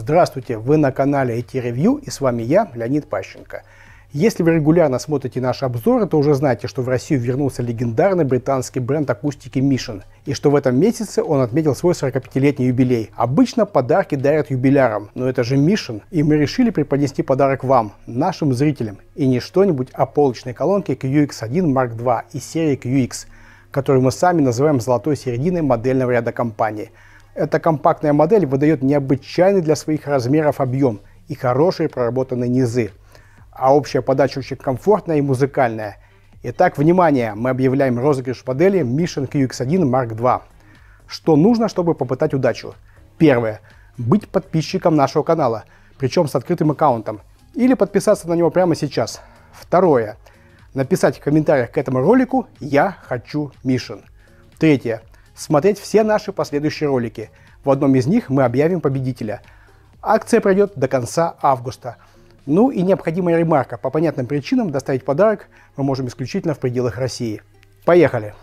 Здравствуйте, вы на канале it Review, и с вами я, Леонид Пащенко. Если вы регулярно смотрите наши обзоры, то уже знаете, что в Россию вернулся легендарный британский бренд акустики Mission, и что в этом месяце он отметил свой 45-летний юбилей. Обычно подарки дарят юбилярам, но это же Mission, и мы решили преподнести подарок вам, нашим зрителям, и не что-нибудь, а полочной колонки QX1 Mark II и серии QX, которую мы сами называем золотой серединой модельного ряда компании – эта компактная модель выдает необычайный для своих размеров объем и хорошие проработанные низы. А общая подача очень комфортная и музыкальная. Итак, внимание, мы объявляем розыгрыш модели Mission QX1 Mark II. Что нужно, чтобы попытать удачу? Первое. Быть подписчиком нашего канала, причем с открытым аккаунтом, или подписаться на него прямо сейчас. Второе. Написать в комментариях к этому ролику «Я хочу Mission». Третье смотреть все наши последующие ролики. В одном из них мы объявим победителя. Акция пройдет до конца августа. Ну и необходимая ремарка. По понятным причинам доставить подарок мы можем исключительно в пределах России. Поехали!